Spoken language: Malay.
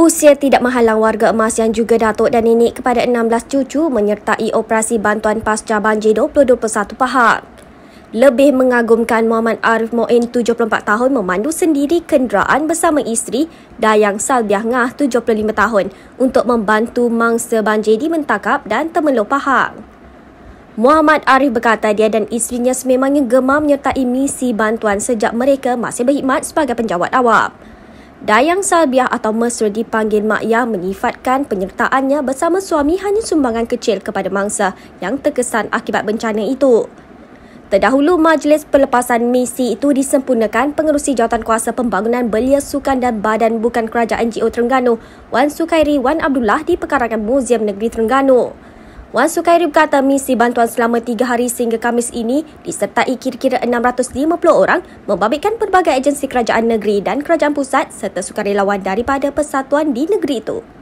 Usia tidak menghalang warga emas yang juga datuk dan nenek kepada 16 cucu menyertai operasi bantuan pasca banjir 2021 Pahang. Lebih mengagumkan Muhammad Arif Moin 74 tahun memandu sendiri kenderaan bersama isteri Dayang Salbiah Ngah 75 tahun untuk membantu mangsa banjir di Mentakap dan Temeloh Pahang. Muhammad Arif berkata dia dan isterinya sememangnya gemar menyertai misi bantuan sejak mereka masih berkhidmat sebagai penjawat awam. Dayang Salbiah atau Mesra dipanggil Mak Yah menyifatkan penyertaannya bersama suami hanya sumbangan kecil kepada mangsa yang terkesan akibat bencana itu. Terdahulu majlis pelepasan misi itu disempurnakan pengerusi Kuasa pembangunan belia sukan dan badan bukan kerajaan NGO Terengganu Wan Sukairi Wan Abdullah di Pekarangan Muzium Negeri Terengganu. Wan Sukairi berkata misi bantuan selama tiga hari sehingga Kamis ini disertai kira-kira 650 orang membabitkan pelbagai agensi kerajaan negeri dan kerajaan pusat serta sukarelawan daripada persatuan di negeri itu.